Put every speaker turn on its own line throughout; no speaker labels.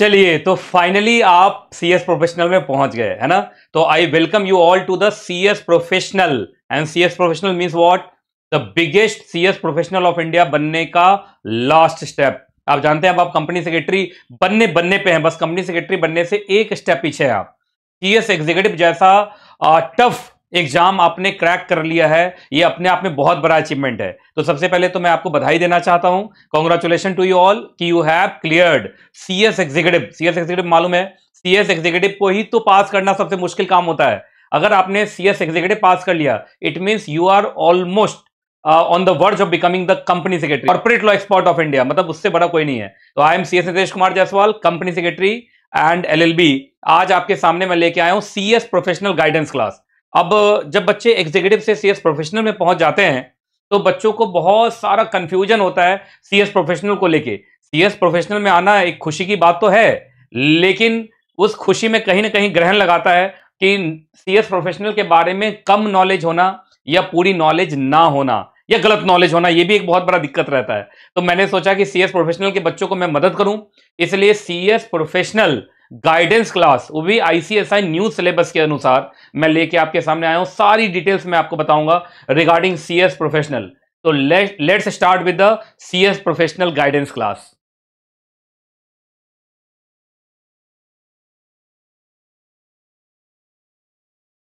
चलिए तो फाइनली आप सी एस प्रोफेशनल में पहुंच गए है ना तो I welcome you all to the C S professional and C S professional mean what the biggest C S professional of India बनने का लास्ट स्टेप आप जानते हैं अब आप कंपनी सेक्रेटरी बनने बनने पे हैं बस कंपनी सेक्रेटरी बनने से एक स्टेप पीछे हैं आप सी एस एग्जीक्यूटिव जैसा टफ एग्जाम आपने क्रैक कर लिया है ये अपने आप में बहुत बड़ा अचीवमेंट है तो सबसे पहले तो मैं आपको बधाई देना चाहता हूं कॉन्ग्रेचुलेशन टू यू ऑल कि you have cleared CS executive CS executive मालूम है सीएस एग्जीक्यूटिव को ही तो पास करना सबसे मुश्किल काम होता है अगर आपने सीएस एग्जीक्यूटिव पास कर लिया it means you are almost on the word of becoming the company secretary corporate law expert of India मतलब उससे बड़ा कोई नहीं है तो I am C S Nitesh Kumar Jaiswal company secretary and L आज आपके सामने मैं लेके आया हूँ C S professional guidance class अब जब बच्चे एग्जीक्यूटिव से सीएस प्रोफेशनल में पहुंच जाते हैं तो बच्चों को बहुत सारा कंफ्यूजन होता है सीएस प्रोफेशनल को लेके सीएस प्रोफेशनल में आना एक खुशी की बात तो है लेकिन उस खुशी में कहीं ना कहीं ग्रहण लगाता है कि सीएस प्रोफेशनल के बारे में कम नॉलेज होना या पूरी नॉलेज ना होना या गलत नॉलेज होना ये भी एक बहुत बड़ा दिक्कत रहता है तो मैंने सोचा कि सीएस प्रोफेशनल के बच्चों को मैं मदद करूं इसलिए सीएस प्रोफेशनल गाइडेंस क्लास वो भी आईसीएसआई न्यू सिलेबस के अनुसार मैं लेके आपके सामने आया हूं सारी डिटेल्स मैं आपको बताऊंगा रिगार्डिंग सीएस प्रोफेशनल तो let's start with the CS professional guidance class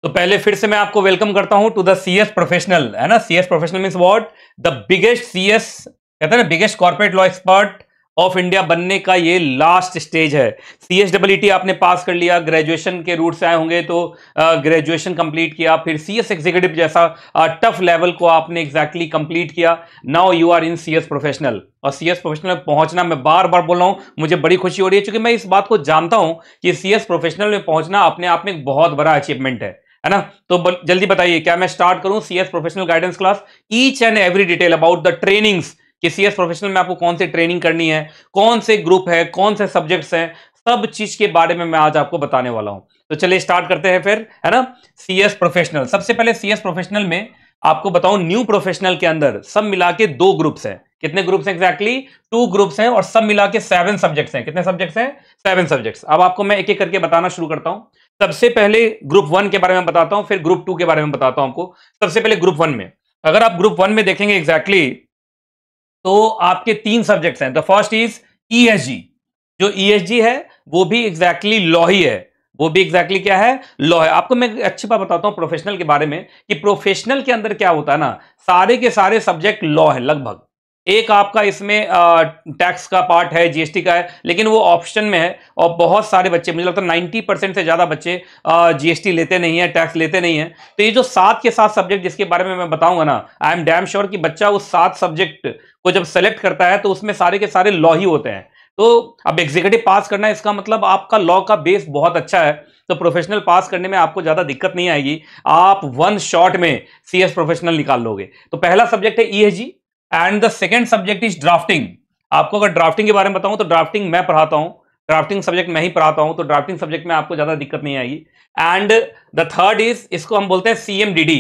तो पहले फिर से मैं आपको वेलकम करता हूं टू द सीएस प्रोफेशनल है ना CS professional mean what the biggest CS कहते हैं ना biggest corporate law expert of India बनने का ये लास्ट स्टेज है सी एस टी आपने पास कर लिया ग्रेजुएशन के रूट से आए होंगे तो ग्रेजुएशन कंप्लीट किया फिर सी एस एग्जीक्यूटिव जैसा टफ लेवल को आपने एग्जैक्टली exactly कंप्लीट किया now you are in C S professional और सी एस प्रोफेशनल में पहुंचना मैं बार बार बोल रहा हूँ मुझे बड़ी खुशी हो रही है क्योंकि मैं इस बात को जानता हूँ कि सी एस प्रोफेशनल में पहुंचना अपने आप में एक बहुत बड़ा अचीवमेंट है है ना तो जल्दी बताइए क्या मैं स्टार्ट करूं C S professional guidance class each and every detail about the trainings कि सीएस प्रोफेशनल में आपको कौन सी ट्रेनिंग करनी है कौन से ग्रुप है कौन से सब्जेक्ट्स हैं सब चीज के बारे में मैं आज आपको बताने वाला हूं तो चलिए स्टार्ट करते हैं फिर है ना एस प्रोफेशनल सबसे पहले सीएस प्रोफेशनल में आपको बताऊं न्यू प्रोफेशनल के अंदर सब मिला के दो ग्रुप्स हैं कितने ग्रुप्स हैं एग्जैक्टली टू ग्रुप्स हैं और सब मिला के सेवन सब्जेक्ट्स हैं कितने सब्जेक्ट्स हैं सेवन सब्जेक्ट्स अब आपको मैं एक एक करके बताना शुरू करता हूं सबसे पहले ग्रुप वन के बारे में बताता हूं फिर ग्रुप टू के बारे में बताता हूं आपको सबसे पहले ग्रुप वन में अगर आप ग्रुप वन में देखेंगे एग्जैक्टली exactly, तो आपके तीन सब्जेक्ट्स हैं द फर्स्ट इज जी जो जी e है वो भी एग्जैक्टली exactly लॉ ही है वो भी एग्जैक्टली exactly क्या है लॉ है आपको मैं अच्छी बात बताता हूँ प्रोफेशनल के बारे में कि प्रोफेशनल के अंदर क्या होता है ना सारे के सारे सब्जेक्ट लॉ है लगभग एक आपका इसमें टैक्स का पार्ट है जीएसटी का है लेकिन वो ऑप्शन में है और बहुत सारे बच्चे मुझे लगता है नाइन्टी परसेंट से ज़्यादा बच्चे जीएसटी लेते नहीं हैं टैक्स लेते नहीं हैं तो ये जो सात के सात सब्जेक्ट जिसके बारे में मैं बताऊंगा ना आई एम डैम श्योर कि बच्चा उस सात सब्जेक्ट को जब सेलेक्ट करता है तो उसमें सारे के सारे लॉ ही होते हैं तो अब एग्जीक्यूटिव पास करना है इसका मतलब आपका लॉ का बेस बहुत अच्छा है तो प्रोफेशनल पास करने में आपको ज़्यादा दिक्कत नहीं आएगी आप वन शॉट में सीएस प्रोफेशनल निकाल लोगे तो पहला सब्जेक्ट है ESG e and the second subject is drafting आपको अगर ड्राफ्टिंग के बारे में बताऊं तो ड्राफ्टिंग मैं पढ़ाता हूं ड्राफ्टिंग सब्जेक्ट मैं ही पढ़ाता हूं तो ड्राफ्टिंग सब्जेक्ट में आपको ज्यादा दिक्कत नहीं आएगी एंड द थर्ड इज इसको हम बोलते हैं CMDD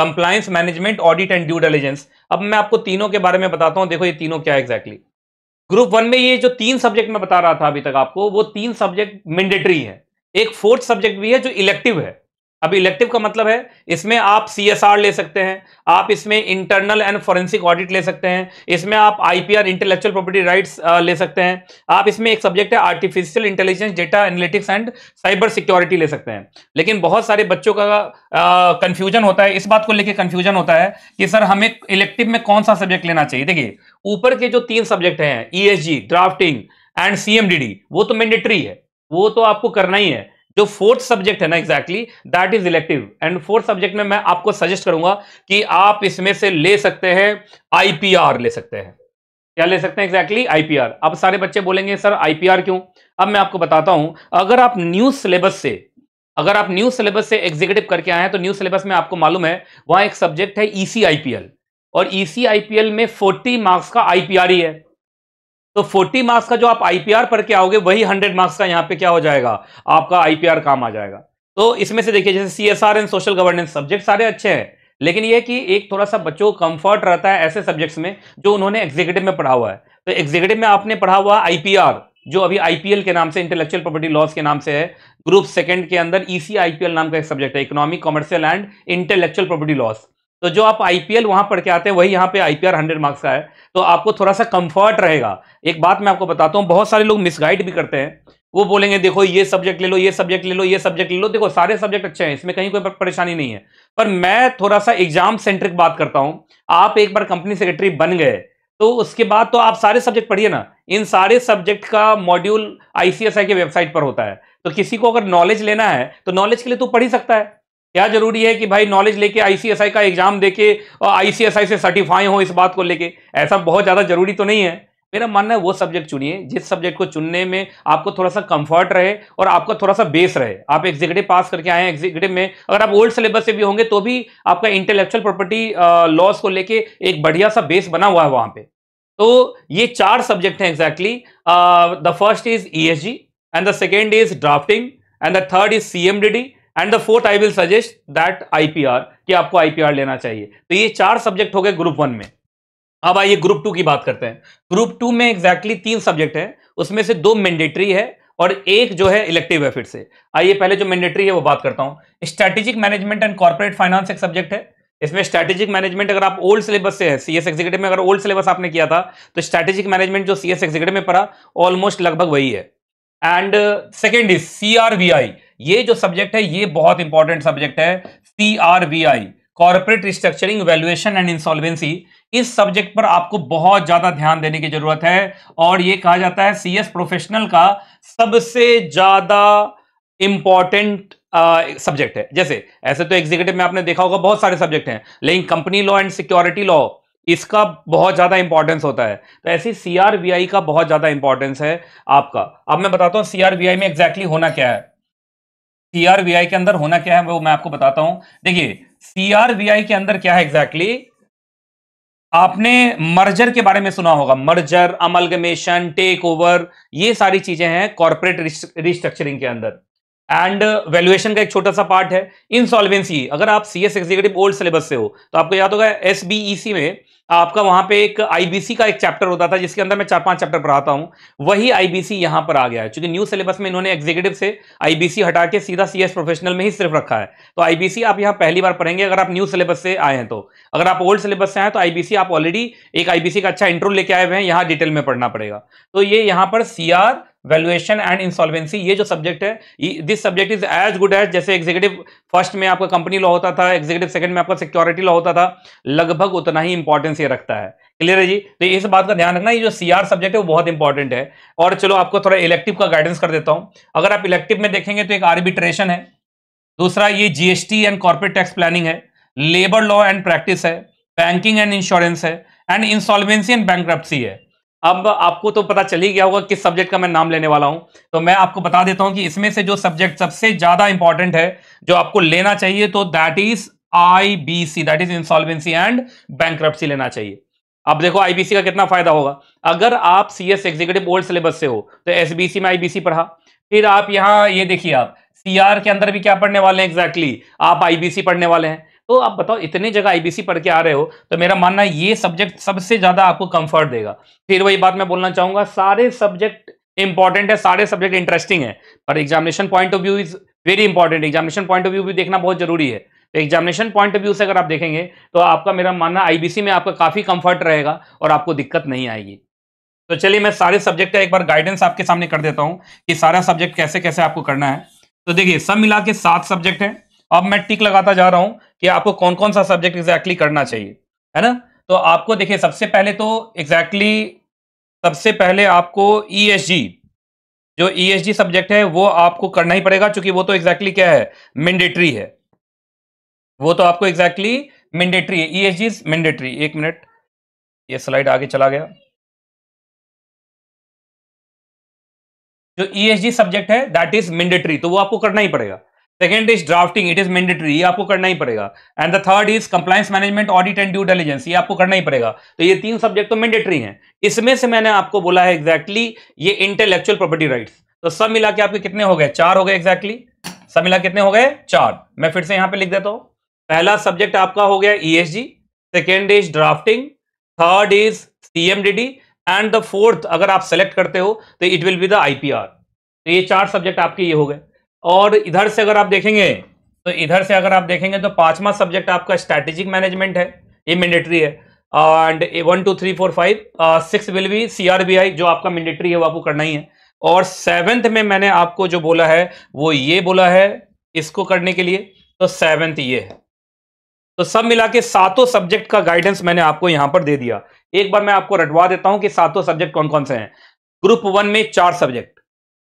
compliance management audit and due diligence अब मैं आपको तीनों के बारे में बताता हूं देखो ये तीनों क्या एग्जैक्टली ग्रुप वन में ये जो तीन सब्जेक्ट मैं बता रहा था अभी तक आपको वो तीन सब्जेक्ट मैंडेटरी है एक फोर्थ सब्जेक्ट भी है जो इलेक्टिव है अब इलेक्टिव का मतलब है इसमें आप सी ले सकते हैं आप इसमें इंटरनल एंड फॉरेंसिक ऑडिट ले सकते हैं इसमें आप आईपीआर इंटेलेक्चुअल प्रॉपर्टी राइट्स ले सकते हैं आप इसमें एक सब्जेक्ट है artificial intelligence data analytics and cyber security ले सकते हैं लेकिन बहुत सारे बच्चों का कंफ्यूजन होता है इस बात को लेकर कंफ्यूजन होता है कि सर हमें इलेक्टिव में कौन सा सब्जेक्ट लेना चाहिए देखिए ऊपर के जो तीन सब्जेक्ट हैं ई ड्राफ्टिंग एंड डी वो तो मैंडेटरी है वो तो आपको करना ही है जो फोर्थ सब्जेक्ट है ना exactly that is elective and fourth subject में मैं आपको सजेस्ट करूंगा कि आप इसमें से ले सकते हैं आईपीआर ले सकते हैं क्या ले सकते हैं एग्जैक्टली आईपीआर अब सारे बच्चे बोलेंगे सर आईपीआर क्यों अब मैं आपको बताता हूं अगर आप न्यू सिलेबस से अगर आप न्यू सिलेबस से एग्जीक्यूटिव करके आए हैं तो न्यू सिलेबस में आपको मालूम है वहां एक सब्जेक्ट है ईसीआईपीएल e और ईसीआईपीएल e में फोर्टी मार्क्स का आईपीआर ही है तो 40 मार्क्स का जो आप आईपीआर पढ़ के आओगे वही 100 मार्क्स का यहाँ पे क्या हो जाएगा आपका आईपीआर काम आ जाएगा तो इसमें से देखिए जैसे C S R and social governance subject सारे अच्छे हैं लेकिन यह कि एक थोड़ा सा बच्चों को कंफर्ट रहता है ऐसे सब्जेक्ट्स में जो उन्होंने एग्जीक्यूटिव में पढ़ा हुआ है तो एग्जीक्यूटिव में आपने पढ़ा हुआ आईपीआर जो अभी आईपीएल के नाम से इंटेलेक्चुअल प्रॉपर्टी लॉस के नाम से है ग्रुप सेकंड के अंदर ईसी e आईपीएल नाम का एक सब्जेक्ट है economic commercial and intellectual property laws तो जो आप आईपीएल वहां पढ़ के आते हैं वही यहाँ पे आईपीआर हंड्रेड मार्क्स का है तो आपको थोड़ा सा कंफर्ट रहेगा एक बात मैं आपको बताता हूँ बहुत सारे लोग मिसगाइड भी करते हैं वो बोलेंगे देखो ये सब्जेक्ट ले लो ये सब्जेक्ट ले लो ये सब्जेक्ट ले लो देखो सारे सब्जेक्ट अच्छे हैं इसमें कहीं कोई परेशानी नहीं है पर मैं थोड़ा सा एग्जाम सेंट्रिक बात करता हूँ आप एक बार कंपनी सेक्रेटरी बन गए तो उसके बाद तो आप सारे सब्जेक्ट पढ़िए ना इन सारे सब्जेक्ट का मॉड्यूल आईसीएसआई के वेबसाइट पर होता है तो किसी को अगर नॉलेज लेना है तो नॉलेज के लिए तो पढ़ ही सकता है क्या जरूरी है कि भाई नॉलेज लेके आईसीएसआई का एग्जाम देके और आईसीएसआई से सर्टिफाई हो इस बात को लेके ऐसा बहुत ज़्यादा जरूरी तो नहीं है मेरा मानना है वो सब्जेक्ट चुनिए जिस सब्जेक्ट को चुनने में आपको थोड़ा सा कंफर्ट रहे और आपका थोड़ा सा बेस रहे आप एग्जीक्यूटिव पास करके आए हैं एग्जीक्यूटिव में अगर आप ओल्ड सिलेबस से भी होंगे तो भी आपका इंटेलेक्चुअल प्रॉपर्टी लॉस को लेके एक बढ़िया सा बेस बना हुआ है वहां पे तो ये चार सब्जेक्ट हैं exactly the first is E and the second is drafting and the third is C and the fourth I will suggest that IPR कि आपको आईपीआर लेना चाहिए तो ये चार सब्जेक्ट हो गए ग्रुप वन में अब आइए ग्रुप टू की बात करते हैं ग्रुप टू में एक्जैक्टली exactly तीन सब्जेक्ट है उसमें से दो मैंडेटरी है और एक जो है इलेक्टिव है फिर से आइए पहले जो मैंडेटरी है वो बात करता हूँ strategic management and corporate finance एक सब्जेक्ट है इसमें स्ट्रेटेजिक मैनेजमेंट अगर आप ओल्ड सिलेबस से है सीएस एग्जीक्यूटिव में अगर ओल्ड सिलेबस आपने किया था तो स्ट्रेटेजिक मैनेजमेंट जो सीएस एग्जीक्यूटिव में पढ़ा ऑलमोस्ट लगभग वही है and second is C R V I ये जो सब्जेक्ट है ये बहुत इंपॉर्टेंट सब्जेक्ट है C R V I restructuring valuation and insolvency इस सब्जेक्ट पर आपको बहुत ज्यादा ध्यान देने की जरूरत है और ये कहा जाता है सीएस प्रोफेशनल का सबसे ज्यादा इंपॉर्टेंट सब्जेक्ट है जैसे ऐसे तो एग्जीक्यूटिव में आपने देखा होगा बहुत सारे सब्जेक्ट हैं लेकिन company law and security law इसका बहुत ज़्यादा इंपॉर्टेंस होता है तो ऐसी सीआरबीआई का बहुत ज़्यादा इंपॉर्टेंस है आपका अब मैं बताता हूं सीआरबीआई में एग्जैक्टली exactly होना क्या है सीआरबीआई के अंदर होना क्या है वो मैं आपको बताता हूं देखिए सीआरबीआई के अंदर क्या है एग्जैक्टली exactly? आपने मर्जर के बारे में सुना होगा मर्जर अमलगमेशन टेक ओवर ये सारी चीजें हैं कॉर्पोरेट रिस्ट्रक्चरिंग के अंदर एंड वैल्यूएशन का एक छोटा सा पार्ट है इनसॉल्वेंसी अगर आप C S executive old syllabus से हो तो आपको याद होगा एस e में आपका वहां पे एक आईबीसी का एक चैप्टर होता था जिसके अंदर मैं चार पांच चैप्टर पढ़ाता हूं वही आईबीसी यहां पर आ गया है क्योंकि न्यू सिलेबस में इन्होंने एग्जीक्यूटिव से आईबीसी हटा के सीधा सीएस प्रोफेशनल में ही सिर्फ रखा है तो आईबीसी आप यहां पहली बार पढ़ेंगे अगर आप न्यू सिलेबस से आए हैं तो अगर आप ओल्ड सिलेबस से आए तो आईबीसी आप ऑलरेडी एक आईबीसी का अच्छा इंटरव्यू लेके आए हुए हैं यहां डिटेल में पढ़ना पड़ेगा तो ये यहां पर सीआर वैल्यूएशन एंड इंसॉल्वेंसी ये जो सब्जेक्ट है this subject is as good as जैसे एग्जीक्यूटिव फर्स्ट में आपका कंपनी लॉ होता था एग्जीक्यूटिव सेकंड में आपका सिक्योरिटी लॉ होता था लगभग उतना ही इंपॉर्टेंस ये रखता है क्लियर है जी तो इस बात का ध्यान रखना ये जो सीआर सब्जेक्ट है वो बहुत इंपॉर्टेंट है और चलो आपको थोड़ा इलेक्टिव का गाइडेंस कर देता हूँ अगर आप इलेक्टिव में देखेंगे तो एक आर्बिट्रेशन है दूसरा ये GST and corporate tax planning है लेबर लॉ एंड प्रैक्टिस है बैंकिंग एंड इंश्योरेंस है एंड इंसॉल्वेंसी एंड बैंक है अब आपको तो पता चल ही गया होगा किस सब्जेक्ट का मैं नाम लेने वाला हूं तो मैं आपको बता देता हूं कि इसमें से जो सब्जेक्ट सबसे ज्यादा इंपॉर्टेंट है जो आपको लेना चाहिए तो that is IBC that is insolvency and bank लेना चाहिए अब देखो आईबीसी का कितना फायदा होगा अगर आप C S executive old syllabus से हो तो एस में आईबीसी पढ़ा फिर आप यहाँ ये देखिए आप सीआर के अंदर भी क्या पढ़ने वाले हैं एग्जैक्टली exactly? आप आईबीसी पढ़ने वाले हैं तो आप बताओ इतने जगह आईबीसी पढ़ के आ रहे हो तो मेरा मानना है ये सब्जेक्ट सबसे ज़्यादा आपको कंफर्ट देगा फिर वही बात मैं बोलना चाहूंगा सारे सब्जेक्ट इंपॉर्टेंट है सारे सब्जेक्ट इंटरेस्टिंग है पर examination point of view is very important examination point of view भी देखना बहुत जरूरी है तो एग्जामिनेशन पॉइंट ऑफ व्यू से अगर आप देखेंगे तो आपका मेरा मानना आईबीसी में आपका काफ़ी कंफर्ट रहेगा और आपको दिक्कत नहीं आएगी तो चलिए मैं सारे सब्जेक्ट का एक बार गाइडेंस आपके सामने कर देता हूँ कि सारा सब्जेक्ट कैसे कैसे आपको करना है तो देखिए सब मिला के सात सब्जेक्ट हैं अब मैं टिक लगाता जा रहा हूं कि आपको कौन कौन सा सब्जेक्ट एग्जैक्टली exactly करना चाहिए है ना तो आपको देखिए सबसे पहले तो एग्जैक्टली exactly, सबसे पहले आपको ई e जो ई e सब्जेक्ट है वो आपको करना ही पड़ेगा क्योंकि वो तो एग्जैक्टली exactly क्या है मैंडेटरी है वो तो आपको एग्जैक्टली exactly मैंडेटरी है ई एस जी मैंडेटरी एक मिनट ये स्लाइड आगे चला गया जो ई e सब्जेक्ट है दैट इज मैंडेटरी तो वो आपको करना ही पड़ेगा second is drafting it is mandatory ये आपको करना ही पड़ेगा and the third is compliance management audit and due diligence ये आपको करना ही पड़ेगा तो ये तीन सब्जेक्ट तो मैंडेटरी हैं इसमें से मैंने आपको बोला है एक्जैक्टली exactly, ये इंटेलेक्चुअल प्रॉपर्टी राइट्स तो सब मिला के आपके कितने हो गए चार हो गए एक्जैक्टली exactly. सब मिला कितने हो गए चार मैं फिर से यहां पे लिख देता हूं पहला सब्जेक्ट आपका हो गया E S G second is drafting third is C M D D and the fourth अगर आप सेलेक्ट करते हो तो it will be the I P R तो ये चार सब्जेक्ट आपके ये हो गए और इधर से अगर आप देखेंगे तो इधर से अगर आप देखेंगे तो पांचवा सब्जेक्ट आपका स्ट्रेटेजिक मैनेजमेंट है ये मैंडेटरी है and one two three four five six will be CRBI जो आपका मैंडेटरी है वो आपको करना ही है और सेवेंथ में मैंने आपको जो बोला है वो ये बोला है इसको करने के लिए तो सेवेंथ ये है तो सब मिला के सातों सब्जेक्ट का गाइडेंस मैंने आपको यहां पर दे दिया एक बार मैं आपको रटवा देता हूं कि सातों सब्जेक्ट कौन कौन से हैं ग्रुप वन में चार सब्जेक्ट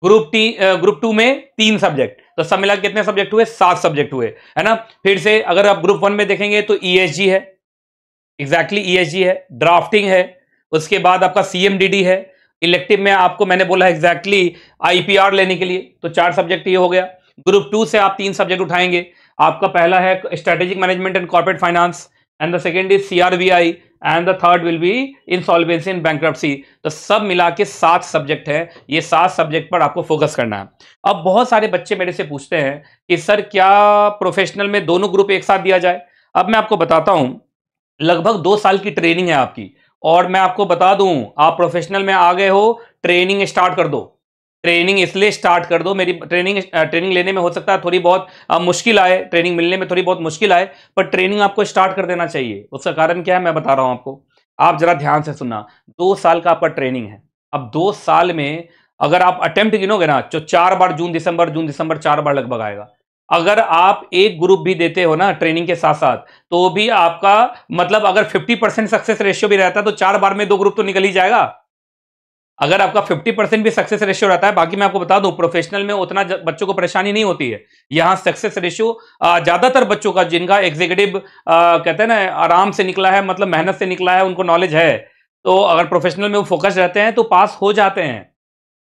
ग्रुप टी ग्रुप टू में तीन सब्जेक्ट तो सब मिला कितने सब्जेक्ट हुए सात सब्जेक्ट हुए है ना फिर से अगर आप ग्रुप वन में देखेंगे तो जी e है एग्जैक्टली exactly जी e है ड्राफ्टिंग है उसके बाद आपका डी है इलेक्टिव में आपको मैंने बोला एग्जैक्टली exactly आईपीआर लेने के लिए तो चार सब्जेक्ट ये हो गया ग्रुप टू से आप तीन सब्जेक्ट उठाएंगे आपका पहला है strategic management and corporate finance and the second is CRBI and the third will be insolvency in bank तो सब मिला के सात सब्जेक्ट है ये सात सब्जेक्ट पर आपको फोकस करना है अब बहुत सारे बच्चे मेरे से पूछते हैं कि सर क्या प्रोफेशनल में दोनों ग्रुप एक साथ दिया जाए अब मैं आपको बताता हूँ लगभग दो साल की ट्रेनिंग है आपकी और मैं आपको बता दूं आप प्रोफेशनल में आ गए हो ट्रेनिंग स्टार्ट कर दो ट्रेनिंग इसलिए स्टार्ट कर दो मेरी ट्रेनिंग ट्रेनिंग लेने में हो सकता है थोड़ी बहुत मुश्किल आए ट्रेनिंग मिलने में थोड़ी बहुत मुश्किल आए पर ट्रेनिंग आपको स्टार्ट कर देना चाहिए उसका कारण क्या है मैं बता रहा हूँ आपको आप जरा ध्यान से सुनना दो साल का आपका ट्रेनिंग है अब दो साल में अगर आप अटेम्प्ट गिनोगे ना तो चार बार जून दिसंबर जून दिसंबर चार बार लगभग आएगा अगर आप एक ग्रुप भी देते हो ना ट्रेनिंग के साथ साथ तो भी आपका मतलब अगर 50 परसेंट सक्सेस रेशियो भी रहता है तो चार बार में दो ग्रुप तो निकल ही जाएगा अगर आपका 50 परसेंट भी सक्सेस रेशियो रहता है बाकी मैं आपको बता दूं प्रोफेशनल में उतना बच्चों को परेशानी नहीं होती है यहां सक्सेस रेशियो ज्यादातर बच्चों का जिनका एग्जीक्यूटिव कहते हैं ना आराम से निकला है मतलब मेहनत से निकला है उनको नॉलेज है तो अगर प्रोफेशनल में वो फोकस रहते हैं तो पास हो जाते हैं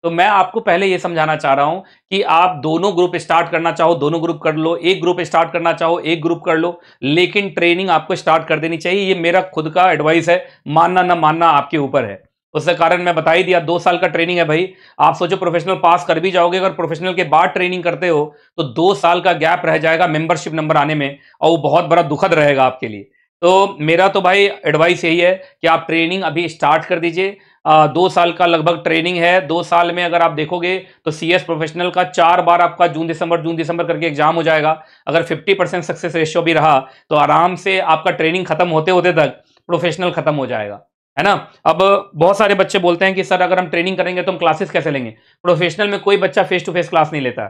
तो मैं आपको पहले यह समझाना चाह रहा हूं कि आप दोनों ग्रुप स्टार्ट करना चाहो दोनों ग्रुप कर लो एक ग्रुप स्टार्ट करना चाहो एक ग्रुप कर लो लेकिन ट्रेनिंग आपको स्टार्ट कर देनी चाहिए ये मेरा खुद का एडवाइस है मानना ना मानना आपके ऊपर है उसके कारण मैं बता ही दिया दो साल का ट्रेनिंग है भाई आप सोचो प्रोफेशनल पास कर भी जाओगे अगर प्रोफेशनल के बाद ट्रेनिंग करते हो तो दो साल का गैप रह जाएगा मेंबरशिप नंबर आने में और वो बहुत बड़ा दुखद रहेगा आपके लिए तो मेरा तो भाई एडवाइस यही है कि आप ट्रेनिंग अभी स्टार्ट कर दीजिए दो साल का लगभग ट्रेनिंग है दो साल में अगर आप देखोगे तो सी एस प्रोफेशनल का चार बार आपका जून दिसंबर जून दिसंबर करके एग्जाम हो जाएगा अगर फिफ्टी परसेंट सक्सेस रेशियो भी रहा तो आराम से आपका ट्रेनिंग खत्म होते होते तक प्रोफेशनल खत्म हो जाएगा है ना अब बहुत सारे बच्चे बोलते हैं कि सर अगर हम ट्रेनिंग करेंगे तो हम क्लासेस कैसे लेंगे प्रोफेशनल में कोई बच्चा फेस टू फेस क्लास नहीं लेता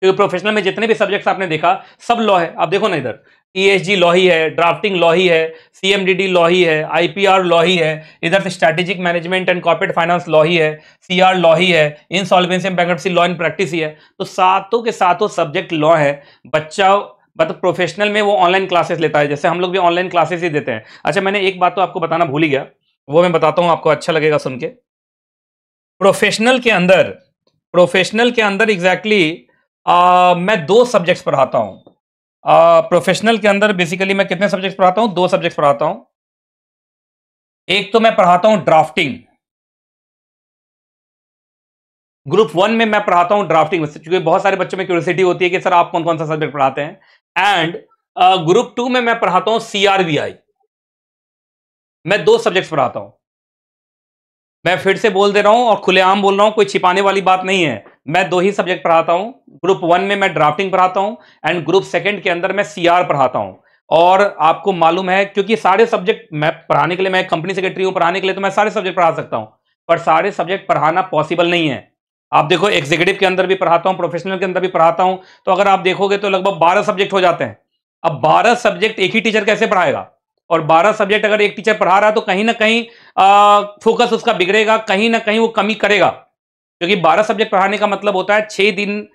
क्योंकि प्रोफेशनल में जितने भी सब्जेक्ट्स आपने देखा सब लॉ है आप देखो ना इधर ई e लॉ ही है ड्राफ्टिंग लॉ ही है सी लॉ ही है आई लॉ ही है इधर से strategic management and corporate finance law ही है सी लॉ ही है insolvency and bankruptcy law in practice ही है तो सातों के सातों सब्जेक्ट लॉ है बच्चा मतलब प्रोफेशनल में वो ऑनलाइन क्लासेस लेता है जैसे हम लोग भी ऑनलाइन क्लासेस ही देते हैं अच्छा मैंने एक बात तो आपको बताना भूल ही गया वो मैं बताता हूँ आपको अच्छा लगेगा सुन के प्रोफेशनल के अंदर प्रोफेशनल के अंदर एग्जैक्टली exactly, मैं दो सब्जेक्ट्स पढ़ाता हूँ प्रोफेशनल के अंदर बेसिकली मैं कितने सब्जेक्ट्स पढ़ाता हूँ दो सब्जेक्ट्स पढ़ाता हूँ एक तो मैं पढ़ाता हूँ ड्राफ्टिंग ग्रुप वन में मैं पढ़ाता हूँ ड्राफ्टिंग क्योंकि बहुत सारे बच्चों में क्यूरसिटी होती है कि सर आप कौन कौन सा सब्जेक्ट पढ़ाते हैं एंड ग्रुप टू में मैं पढ़ाता हूँ सीआरबीआई मैं दो सब्जेक्ट्स पढ़ाता हूं मैं फिर से बोल दे रहा हूं और खुलेआम बोल रहा हूं कोई छिपाने वाली बात नहीं है मैं दो ही सब्जेक्ट पढ़ाता हूं ग्रुप वन में मैं ड्राफ्टिंग पढ़ाता हूं एंड ग्रुप सेकंड के अंदर मैं सीआर पढ़ाता हूं और आपको मालूम है क्योंकि सारे सब्जेक्ट मैं पढ़ाने के लिए मैं कंपनी सेक्रेटरी हूं पढ़ाने के लिए तो मैं सारे सब्जेक्ट पढ़ा सकता हूं पर सारे सब्जेक्ट पढ़ाना पॉसिबल नहीं है आप देखो एग्जीक्यूटिव के अंदर भी पढ़ाता हूँ प्रोफेशनल के अंदर भी पढ़ाता हूँ तो अगर आप देखोगे तो लगभग बारह सब्जेक्ट हो जाते हैं अब बारह सब्जेक्ट एक ही टीचर कैसे पढ़ाएगा और 12 सब्जेक्ट अगर एक टीचर पढ़ा रहा है तो कहीं ना कहीं फोकस उसका बिगड़ेगा कहीं ना कहीं वो कमी करेगा क्योंकि 12 सब्जेक्ट पढ़ाने का मतलब होता है छः दिन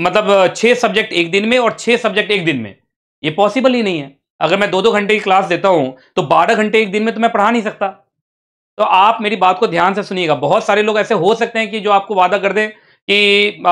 मतलब छः सब्जेक्ट एक दिन में और छः सब्जेक्ट एक दिन में ये पॉसिबल ही नहीं है अगर मैं दो दो घंटे की क्लास देता हूँ तो बारह घंटे एक दिन में तो मैं पढ़ा नहीं सकता तो आप मेरी बात को ध्यान से सुनिएगा बहुत सारे लोग ऐसे हो सकते हैं कि जो आपको वादा कर दें कि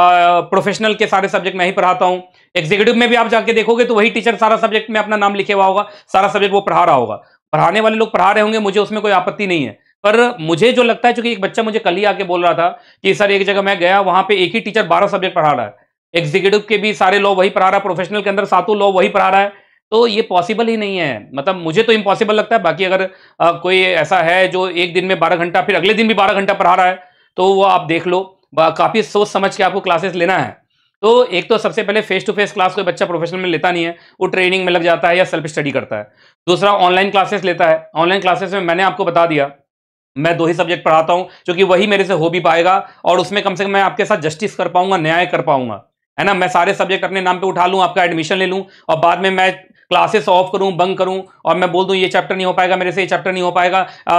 प्रोफेशनल के सारे सब्जेक्ट मैं ही पढ़ाता हूँ एग्जीक्यूटिव में भी आप जाके देखोगे तो वही टीचर सारा सब्जेक्ट में अपना नाम लिखे हुआ होगा सारा सब्जेक्ट वो पढ़ा रहा होगा पढ़ाने वाले लोग पढ़ा रहे होंगे मुझे उसमें कोई आपत्ति नहीं है पर मुझे जो लगता है चूंकि एक बच्चा मुझे कल ही आके बोल रहा था कि सर एक जगह मैं गया वहां पे एक ही टीचर बारह सब्जेक्ट पढ़ा रहा है एग्जीक्यूटिव के भी सारे लॉ वही पढ़ा रहा है प्रोफेशनल के अंदर सातों लॉ वही पढ़ा रहा है तो ये पॉसिबल ही नहीं है मतलब मुझे तो इम्पॉसिबल लगता है बाकी अगर आ, कोई ऐसा है जो एक दिन में बारह घंटा फिर अगले दिन भी बारह घंटा पढ़ा रहा है तो वो आप देख लो काफ़ी सोच समझ के आपको क्लासेस लेना है तो एक तो सबसे पहले फेस टू फेस क्लास कोई बच्चा प्रोफेशनल में लेता नहीं है वो ट्रेनिंग में लग जाता है या सेल्फ स्टडी करता है दूसरा ऑनलाइन क्लासेस लेता है ऑनलाइन क्लासेस में मैंने आपको बता दिया मैं दो ही सब्जेक्ट पढ़ाता हूँ क्योंकि वही मेरे से हो भी पाएगा और उसमें कम से कम मैं आपके साथ जस्टिस कर पाऊंगा न्याय कर पाऊंगा है ना मैं सारे सब्जेक्ट अपने नाम पे उठा लूँ आपका एडमिशन ले लूँ और बाद में मैं क्लासेस ऑफ करूं बंक करूं और मैं बोल दूं ये चैप्टर नहीं हो पाएगा मेरे से ये चैप्टर नहीं हो पाएगा आ,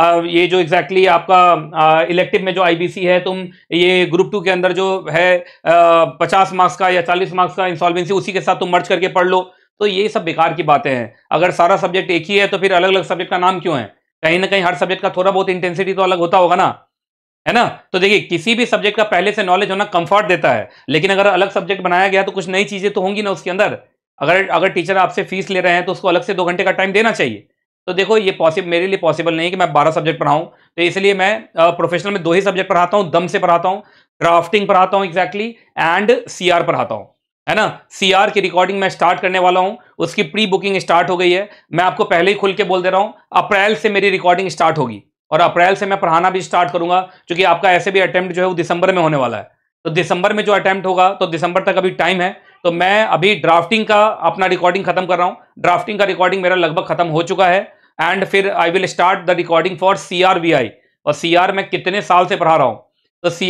आ, ये जो एग्जैक्टली exactly आपका इलेक्टिव में जो आईबीसी है तुम ये ग्रुप टू के अंदर जो है पचास मार्क्स का या चालीस मार्क्स का इंसॉल्वेंसी उसी के साथ तुम मर्ज करके पढ़ लो तो ये सब बेकार की बातें हैं अगर सारा सब्जेक्ट एक ही है तो फिर अलग अलग सब्जेक्ट का नाम क्यों है कहीं ना कहीं हर सब्जेक्ट का थोड़ा बहुत इंटेंसिटी तो अलग होता होगा ना है ना तो देखिए किसी भी सब्जेक्ट का पहले से नॉलेज होना कंफर्ट देता है लेकिन अगर अलग सब्जेक्ट बनाया गया तो कुछ नई चीजें तो होंगी ना उसके अंदर अगर अगर टीचर आपसे फीस ले रहे हैं तो उसको अलग से दो घंटे का टाइम देना चाहिए तो देखो ये पॉसिबल मेरे लिए पॉसिबल नहीं कि मैं बारह सब्जेक्ट पढ़ाऊँ तो इसलिए मैं प्रोफेशनल में दो ही सब्जेक्ट पढ़ाता हूँ दम से पढ़ाता हूँ ड्राफ्टिंग पढ़ाता हूँ एग्जैक्टली एंड सी पढ़ाता हूँ है ना सी की रिकॉर्डिंग मैं स्टार्ट करने वाला हूँ उसकी प्री बुकिंग स्टार्ट हो गई है मैं आपको पहले ही खुल के बोल दे रहा हूँ अप्रैल से मेरी रिकॉर्डिंग स्टार्ट होगी और अप्रैल से मैं पढ़ाना भी स्टार्ट करूंगा क्योंकि आपका ऐसे भी अटैम्प्ट जो है वो दिसंबर में होने वाला है तो दिसंबर में जो अटैम्प्ट होगा तो दिसंबर तक अभी टाइम है तो मैं अभी ड्राफ्टिंग का अपना रिकॉर्डिंग खत्म कर रहा हूं ड्राफ्टिंग का रिकॉर्डिंग मेरा लगभग खत्म हो चुका है एंड फिर I will start the recording for C और सी मैं कितने साल से पढ़ा रहा हूं तो सी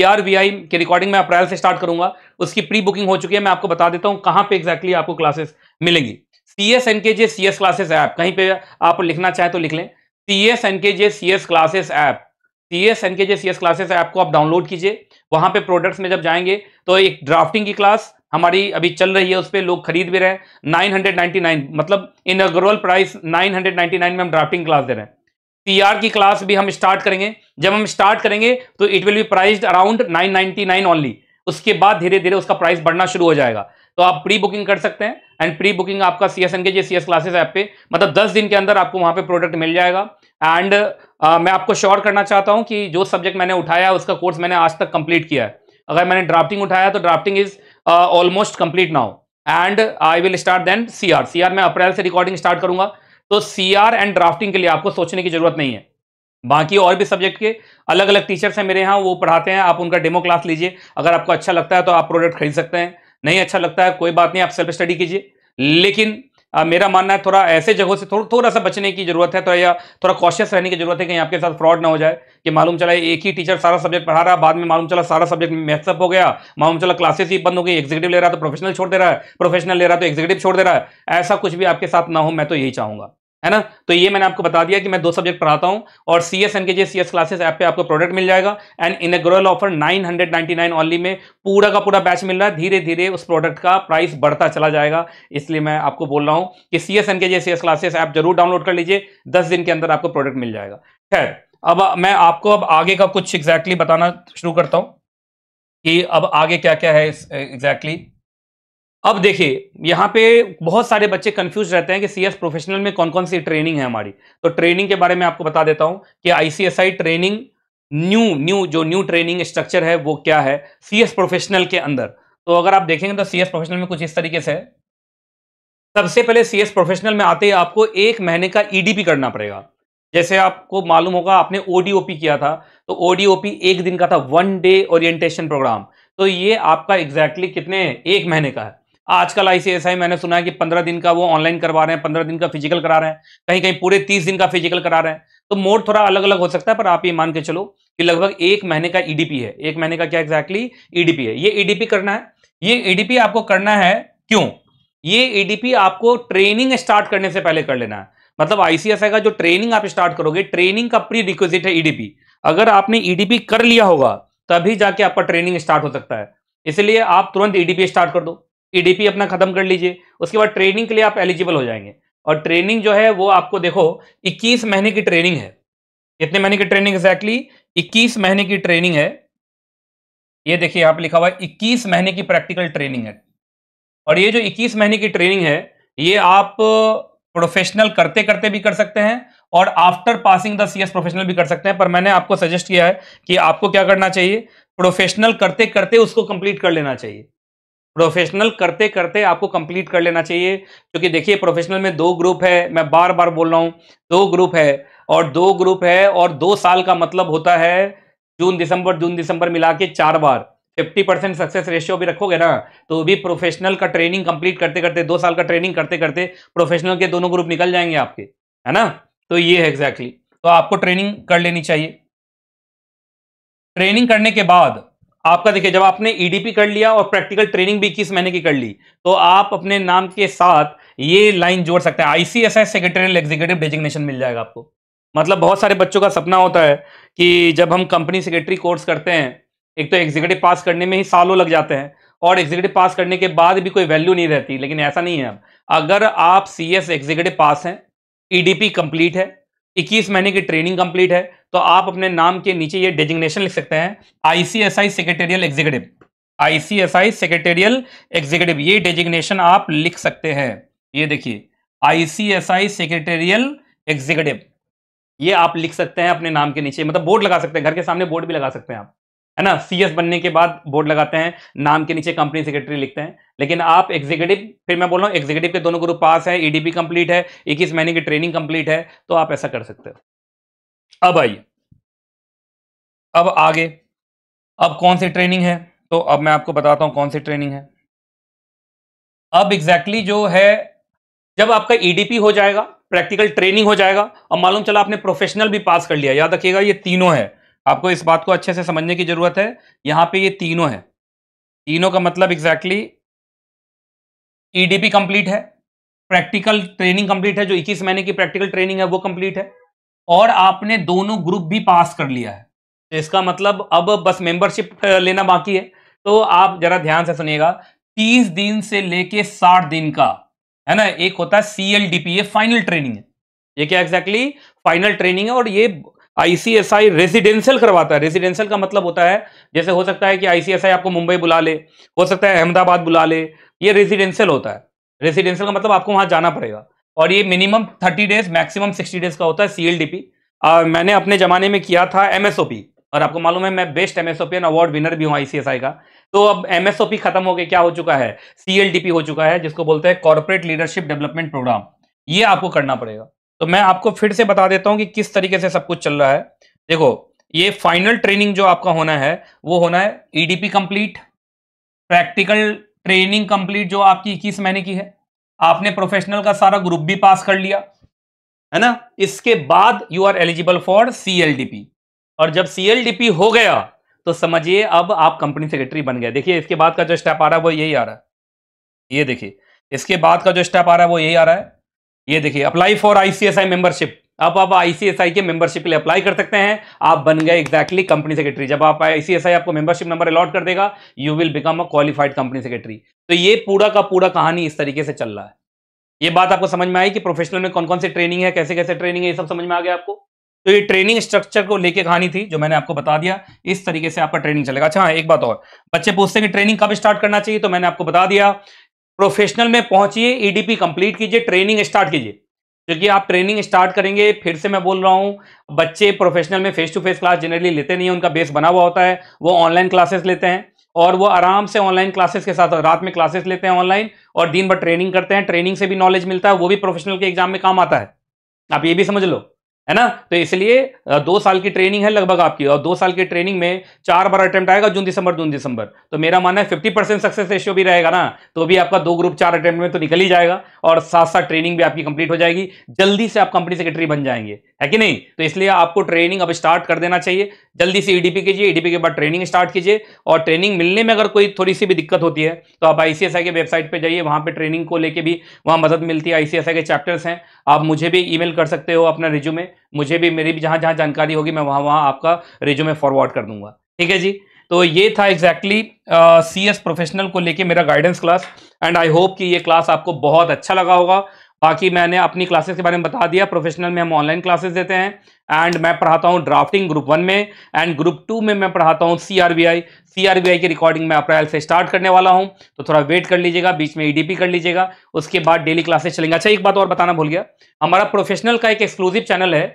की रिकॉर्डिंग मैं अप्रैल से स्टार्ट करूंगा उसकी प्री बुकिंग हो चुकी है मैं आपको बता देता हूं कहां पे एग्जैक्टली exactly आपको क्लासेस मिलेंगी सी S N K J C S classes app कहीं पे आप लिखना चाहे तो लिख लें सी S N K J C S classes app C S N K J C S classes app को आप डाउनलोड कीजिए वहां पे प्रोडक्ट्स में जब जाएंगे तो एक ड्राफ्टिंग की क्लास हमारी अभी चल रही है उस पर लोग खरीद भी रहे हैं नाइन हंड्रेड नाइन्टी नाइन मतलब enroll price nine hundred ninety nine में हम ड्राफ्टिंग क्लास दे रहे हैं पीआर की क्लास भी हम स्टार्ट करेंगे जब हम स्टार्ट करेंगे तो it will be priced around nine ninety nine only उसके बाद धीरे धीरे उसका प्राइस बढ़ना शुरू हो जाएगा तो आप प्री बुकिंग कर सकते हैं एंड प्री बुकिंग आपका C S N K G C S classes app पे मतलब दस दिन के अंदर आपको वहाँ पे प्रोडक्ट मिल जाएगा एंड uh, मैं आपको श्योर करना चाहता हूँ कि जो सब्जेक्ट मैंने उठाया उसका कोर्स मैंने आज तक कंप्लीट किया है अगर मैंने ड्राफ्टिंग उठाया तो drafting is almost complete now and I will start then C R मैं अप्रैल से रिकॉर्डिंग स्टार्ट करूंगा तो सीआर एंड ड्राफ्टिंग के लिए आपको सोचने की जरूरत नहीं है बाकी और भी सब्जेक्ट के अलग अलग टीचर्स हैं मेरे यहाँ वो पढ़ाते हैं आप उनका डेमो क्लास लीजिए अगर आपको अच्छा लगता है तो आप प्रोडक्ट खरीद सकते हैं नहीं अच्छा लगता है कोई बात नहीं आप सेल्फ स्टडी कीजिए लेकिन आ, मेरा मानना है थोड़ा ऐसे जगहों से थोड़ा थोड़ा सा बचने की जरूरत है थोड़ा तो या थोड़ा कॉशियस रहने की जरूरत है कहीं आपके साथ फ्रॉड ना हो जाए कि मालूम चला एक ही टीचर सारा सब्जेक्ट पढ़ा रहा बाद में मालूम चला सारा सब्जेक्ट मैथसअप हो गया मालूम चला क्लासेस ही बंद हो गई एग्जीक्यूटिव ले रहा तो प्रोफेशनल छोड़ दे रहा है प्रोफेशनल ले रहा तो एग्जीक्यूटिव छोड़ दे रहा है ऐसा कुछ भी आपके साथ ना हो मैं तो यही चाहूँगा है ना तो ये मैंने आपको बता दिया कि मैं दो सब्जेक्ट पढ़ाता हूँ और C S N K J C S classes app पे आपको प्रोडक्ट मिल जाएगा and enroll offer 999 only में पूरा का पूरा बैच मिल रहा है धीरे धीरे उस प्रोडक्ट का प्राइस बढ़ता चला जाएगा इसलिए मैं आपको बोल रहा हूँ कि सी S N K J C S classes app जरूर डाउनलोड कर लीजिए दस दिन के अंदर आपको प्रोडक्ट मिल जाएगा खैर अब मैं आपको अब आगे का कुछ एग्जैक्टली exactly बताना शुरू करता हूँ कि अब आगे क्या क्या है एग्जैक्टली exactly. अब देखिए यहाँ पे बहुत सारे बच्चे कंफ्यूज रहते हैं कि सीएस प्रोफेशनल में कौन कौन सी ट्रेनिंग है हमारी तो ट्रेनिंग के बारे में आपको बता देता हूँ कि आईसीएसआई ट्रेनिंग न्यू न्यू जो न्यू ट्रेनिंग स्ट्रक्चर है वो क्या है सीएस प्रोफेशनल के अंदर तो अगर आप देखेंगे तो सीएस प्रोफेशनल में कुछ इस तरीके से है सबसे पहले सीएस प्रोफेशनल में आते ही आपको एक महीने का ईडीपी e करना पड़ेगा जैसे आपको मालूम होगा आपने ओडीओपी किया था तो ओडीओपी एक दिन का था वन डे ओरिएंटेशन प्रोग्राम तो ये आपका एग्जैक्टली exactly कितने एक महीने का है आजकल आईसीएसआई मैंने सुना है कि पंद्रह दिन का वो ऑनलाइन करवा रहे हैं पंद्रह दिन का फिजिकल करा रहे हैं कहीं कहीं पूरे तीस दिन का फिजिकल करा रहे हैं तो मोड थोड़ा अलग अलग हो सकता है पर आप ये मान के चलो कि लगभग एक महीने का ईडीपी e है एक महीने का क्या एग्जैक्टली ईडीपी e है ये ईडीपी e करना है ये ईडीपी आपको करना है क्यों ये ईडीपी आपको ट्रेनिंग स्टार्ट करने से पहले कर लेना है मतलब आईसीएसआई का जो ट्रेनिंग आप स्टार्ट करोगे ट्रेनिंग का प्री रिक्वेजिट है ईडीपी अगर आपने ईडीपी कर लिया होगा तभी जाके आपका ट्रेनिंग स्टार्ट हो सकता है इसलिए आप तुरंत ईडीपी स्टार्ट कर दो ईडीपी e अपना खत्म कर लीजिए उसके बाद ट्रेनिंग के लिए आप एलिजिबल हो जाएंगे और ट्रेनिंग जो है वो आपको देखो 21 महीने की ट्रेनिंग है कितने महीने की ट्रेनिंग एग्जैक्टली exactly? 21 महीने की ट्रेनिंग है ये देखिए यहाँ पे लिखा हुआ है इक्कीस महीने की प्रैक्टिकल ट्रेनिंग है और ये जो इक्कीस महीने की ट्रेनिंग है ये आप प्रोफेशनल करते करते भी कर सकते हैं और after passing the CS professional भी कर सकते हैं पर मैंने आपको सजेस्ट किया है कि आपको क्या करना चाहिए प्रोफेशनल करते करते उसको कंप्लीट कर लेना चाहिए प्रोफेशनल करते करते आपको कंप्लीट कर लेना चाहिए क्योंकि देखिए प्रोफेशनल में दो ग्रुप है मैं बार बार बोल रहा हूँ दो ग्रुप है और दो ग्रुप है और दो साल का मतलब होता है जून दिसंबर जून दिसंबर मिला के चार बार फिफ्टी परसेंट सक्सेस रेशियो भी रखोगे ना तो भी प्रोफेशनल का ट्रेनिंग कंप्लीट करते करते दो साल का ट्रेनिंग करते करते प्रोफेशनल के दोनों ग्रुप निकल जाएंगे आपके है ना तो ये है एग्जैक्टली exactly. तो आपको ट्रेनिंग कर लेनी चाहिए ट्रेनिंग करने के बाद आपका देखिए जब आपने ईडीपी e कर लिया और प्रैक्टिकल ट्रेनिंग भी इक्कीस महीने की कर ली तो आप अपने नाम के साथ ये लाइन जोड़ सकते हैं आईसीएसएस सेक्रेटरियल एग्जीक्यूटिव डेजिग्नेशन मिल जाएगा आपको मतलब बहुत सारे बच्चों का सपना होता है कि जब हम कंपनी सेक्रेटरी कोर्स करते हैं एक तो एग्जीक्यूटिव पास करने में ही सालों लग जाते हैं और एग्जीक्यूटिव पास करने के बाद भी कोई वैल्यू नहीं रहती लेकिन ऐसा नहीं है अगर आप सी एस एग्जीक्यूटिव पास हैं ईडीपी e कंप्लीट है इक्कीस महीने की ट्रेनिंग कंप्लीट है तो आप अपने नाम के नीचे ये डेजिग्नेशन लिख सकते हैं ICSI secretarial executive ICSI secretarial executive ये डेजिग्नेशन आप लिख सकते हैं ये देखिए आईसीएसआई सेक्रेटेरियल एग्जीक्यूटिव ये आप लिख सकते हैं अपने नाम के नीचे मतलब बोर्ड लगा सकते हैं घर के सामने बोर्ड भी लगा सकते हैं आप है ना सीएस बनने के बाद बोर्ड लगाते हैं नाम के नीचे कंपनी सेक्रेटरी लिखते हैं लेकिन आप एग्जीक्यूटिव फिर मैं बोल रहा हूँ एग्जीक्यूटिव के दोनों ग्रुप पास है ईडीपी e कंप्लीट है इक्कीस महीने की ट्रेनिंग कंप्लीट है तो आप ऐसा कर सकते हो अब आइए अब आगे अब कौन सी ट्रेनिंग है तो अब मैं आपको बताता हूं कौन सी ट्रेनिंग है अब एग्जैक्टली exactly जो है जब आपका ईडीपी e हो जाएगा प्रैक्टिकल ट्रेनिंग हो जाएगा और मालूम चला आपने प्रोफेशनल भी पास कर लिया याद रखिएगा ये तीनों है आपको इस बात को अच्छे से समझने की ज़रूरत है यहां पे ये तीनों है तीनों का मतलब एग्जैक्टली ईडीपी कंप्लीट है प्रैक्टिकल ट्रेनिंग कंप्लीट है जो 21 महीने की प्रैक्टिकल ट्रेनिंग है वो कंप्लीट है और आपने दोनों ग्रुप भी पास कर लिया है तो इसका मतलब अब बस मेंबरशिप लेना बाकी है तो आप जरा ध्यान से सुनिएगा तीस दिन से लेके साठ दिन का है ना एक होता है सीएलडीपी ये फाइनल ट्रेनिंग है ये क्या एग्जैक्टली फाइनल ट्रेनिंग है और ये आईसीएसआई रेजिडेंशियल करवाता है रेजिडेंशियल का मतलब होता है जैसे हो सकता है कि आईसीएसआई आपको मुंबई बुला ले हो सकता है अहमदाबाद बुला ले ये रेजिडेंशियल होता है रेजिडेंशियल का मतलब आपको वहां जाना पड़ेगा और ये minimum thirty days maximum sixty days का होता है सीएलडीपी मैंने अपने जमाने में किया था एमएसओपी और आपको मालूम है मैं best MSOP and award winner भी हूँ आईसीएसआई का तो अब एमएसओपी खत्म हो गया क्या हो चुका है सीएलडीपी हो चुका है जिसको बोलते हैं कॉर्पोरेट लीडरशिप डेवलपमेंट प्रोग्राम ये आपको करना पड़ेगा तो मैं आपको फिर से बता देता हूं कि किस तरीके से सब कुछ चल रहा है देखो ये फाइनल ट्रेनिंग जो आपका होना है वो होना है EDP complete practical training complete जो आपकी इक्कीस महीने की है आपने प्रोफेशनल का सारा ग्रुप भी पास कर लिया है ना इसके बाद you are eligible for CLDP और जब सीएलडीपी हो गया तो समझिए अब आप कंपनी सेक्रेटरी बन गए देखिए इसके बाद का जो स्टेप आ रहा है वो यही आ रहा है ये देखिए इसके बाद का जो स्टेप आ रहा है वो यही आ रहा है ये देखिए अप्लाई फॉर आईसीएसआई मेंबरशिप अब आप आईसीएसआई के मेंबरशिप के लिए अप्लाई कर सकते हैं आप बन गए एक्जैक्टली कंपनी सेक्रेटरी जब आप आईसीएसआई आपको मेंबरशिप नंबर अलॉट कर देगा you will become a qualified company secretary तो ये पूरा का पूरा कहानी इस तरीके से चल रहा है ये बात आपको समझ में आई कि प्रोफेशनल में कौन कौन सी ट्रेनिंग है कैसे कैसे ट्रेनिंग है ये सब समझ में आ गया आपको तो ये ट्रेनिंग स्ट्रक्चर को लेके कहानी थी जो मैंने आपको बता दिया इस तरीके से आपका ट्रेनिंग चलेगा अच्छा हाँ एक बात और बच्चे पूछते हैं कि ट्रेनिंग कब स्टार्ट करना चाहिए तो मैंने आपको बता दिया प्रोफेशनल में पहुंचिए ईडीपी e कंप्लीट कीजिए ट्रेनिंग स्टार्ट कीजिए क्योंकि आप ट्रेनिंग स्टार्ट करेंगे फिर से मैं बोल रहा हूँ बच्चे प्रोफेशनल में face to face class generally लेते नहीं है उनका बेस बना हुआ होता है वो ऑनलाइन क्लासेस लेते हैं और वो आराम से ऑनलाइन क्लासेस के साथ रात में क्लासेस लेते हैं ऑनलाइन और दिन भर ट्रेनिंग करते हैं ट्रेनिंग से भी नॉलेज मिलता है वो भी प्रोफेशनल के एग्जाम में काम आता है आप ये भी समझ लो है ना तो इसलिए दो साल की ट्रेनिंग है लगभग आपकी और दो साल की ट्रेनिंग में चार बार अटेम्प्ट आएगा जून दिसंबर जून दिसंबर तो मेरा मानना है फिफ्टी परसेंट सक्सेस रेशियो भी रहेगा ना तो भी आपका दो ग्रुप चार अटेम्प्ट में तो निकल ही जाएगा और साथ साथ ट्रेनिंग भी आपकी कंप्लीट हो जाएगी जल्दी से आप कंपनी सेक्रेटरी बन जाएंगे है कि नहीं तो इसलिए आपको ट्रेनिंग अब स्टार्ट कर देना चाहिए जल्दी से ईडीपी e कीजिए ईडीपी e के बाद ट्रेनिंग स्टार्ट कीजिए और ट्रेनिंग मिलने में अगर कोई थोड़ी सी भी दिक्कत होती है तो आप आईसीएसआई के वेबसाइट पर जाइए वहाँ पर ट्रेनिंग को लेकर भी वहाँ मदद मिलती है आईसीएसआई के चैप्टर्स हैं आप मुझे भी ईमेल कर सकते हो अपना रिज्यूमे मुझे भी मेरी भी जहाँ जहाँ जानकारी होगी मैं वहाँ वहाँ आपका रिज्यूमे फॉरवर्ड कर दूंगा ठीक है जी तो ये था एग्जैक्टली सी एस प्रोफेशनल को लेके मेरा guidance class and I hope कि ये क्लास आपको बहुत अच्छा लगा होगा बाकी मैंने अपनी क्लासेस के बारे में बता दिया प्रोफेशनल में हम ऑनलाइन क्लासेस देते हैं एंड मैं पढ़ाता हूँ ड्राफ्टिंग ग्रुप वन में एंड ग्रुप टू में मैं पढ़ाता हूँ C R B I C R B I की रिकॉर्डिंग मैं अप्रैल से स्टार्ट करने वाला हूँ तो थोड़ा वेट कर लीजिएगा बीच में ई डी पी कर लीजिएगा उसके बाद डेली क्लासेस चलेंगे अच्छा एक बात और बताना भूल गया हमारा प्रोफेशनल का एक एक्सक्लूसिव चैनल है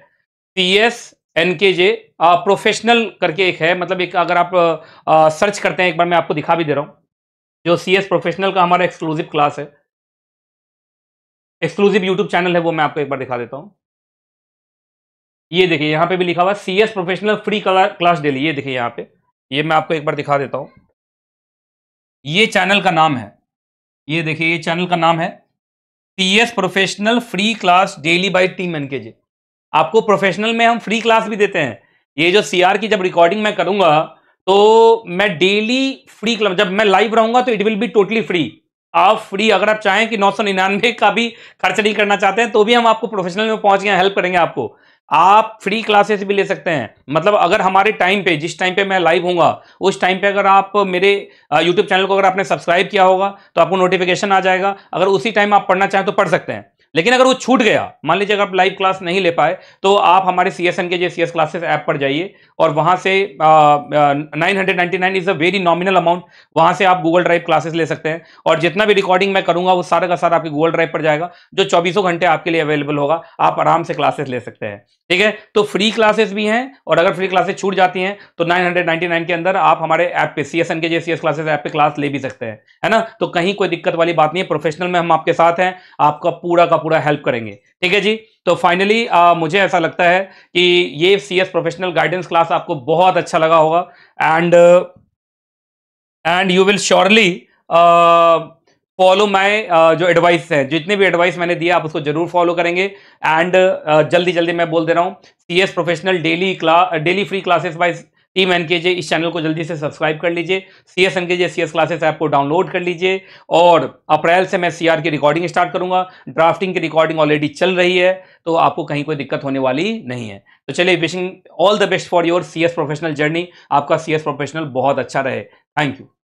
सी एस एन के जे प्रोफेशनल करके एक है मतलब एक अगर आप सर्च करते हैं एक बार मैं आपको दिखा भी दे रहा हूँ जो सी एस प्रोफेशनल का हमारा एक्सक्लूसिव क्लास है एक्सक्लूसिव यूट्यूब चैनल है वो मैं आपको एक बार दिखा देता हूँ ये देखिए यहाँ पे भी लिखा हुआ C S professional free class daily ये देखिए यहाँ पे ये मैं आपको एक बार दिखा देता हूँ ये चैनल का नाम है ये देखिए ये चैनल का नाम है C professional free class daily by team N आपको प्रोफेशनल में हम फ्री क्लास भी देते हैं ये जो सी आर की जब रिकॉर्डिंग मैं करूँगा तो मैं डेली फ्री क्लास जब मैं लाइव रहूँगा तो it will be totally free आप फ्री अगर आप चाहें कि नौ सौ निन्यानवे का भी खर्च नहीं करना चाहते हैं तो भी हम आपको प्रोफेशनल में पहुंच गए हेल्प करेंगे आपको आप फ्री क्लासेस भी ले सकते हैं मतलब अगर हमारे टाइम पे जिस टाइम पे मैं लाइव हूँ उस टाइम पे अगर आप मेरे यूट्यूब चैनल को अगर आपने सब्सक्राइब किया होगा तो आपको नोटिफिकेशन आ जाएगा अगर उसी टाइम आप पढ़ना चाहें तो पढ़ सकते हैं लेकिन अगर वो छूट गया मान लीजिए अगर आप लाइव क्लास नहीं ले पाए तो आप हमारे सी एस एन के जो सी एस क्लासेस ऐप पर जाइए और वहाँ से nine hundred ninety nine is a very nominal amount वहाँ से आप गूगल ड्राइव क्लासेस ले सकते हैं और जितना भी रिकॉर्डिंग मैं करूँगा वो सारा का सारा आपके गूगल ड्राइव पर जाएगा जो चौबीसों घंटे आपके लिए अवेलेबल होगा आप आराम से क्लासेस ले सकते हैं ठीक है तो फ्री क्लासेस भी हैं और अगर फ्री क्लासेस छूट जाती हैं तो नाइन के अंदर आप हमारे ऐप पे सी S N K J C S classes app पर क्लास ले भी सकते हैं है ना तो कहीं कोई दिक्कत वाली बात नहीं है प्रोफेशनल में हम आपके साथ हैं आपका पूरा पूरा हेल्प करेंगे ठीक है जी तो फाइनली मुझे ऐसा लगता है कि ये C S professional guidance class आपको बहुत अच्छा लगा होगा and and you will surely follow my जो एडवाइस है जितने भी एडवाइस मैंने दिया आप उसको जरूर फॉलो करेंगे एंड uh, जल्दी जल्दी मैं बोल दे रहा हूँ C S professional daily class daily free classes by team N K J इस चैनल को जल्दी से सब्सक्राइब कर लीजिए सी S N K J C S classes app को डाउनलोड कर लीजिए और अप्रैल से मैं सी आर की रिकॉर्डिंग स्टार्ट करूंगा ड्राफ्टिंग की रिकॉर्डिंग ऑलरेडी चल रही है तो आपको कहीं कोई दिक्कत होने वाली नहीं है तो चलिए wishing all the best for your C S professional journey आपका सी एस प्रोफेशनल बहुत अच्छा रहे थैंक यू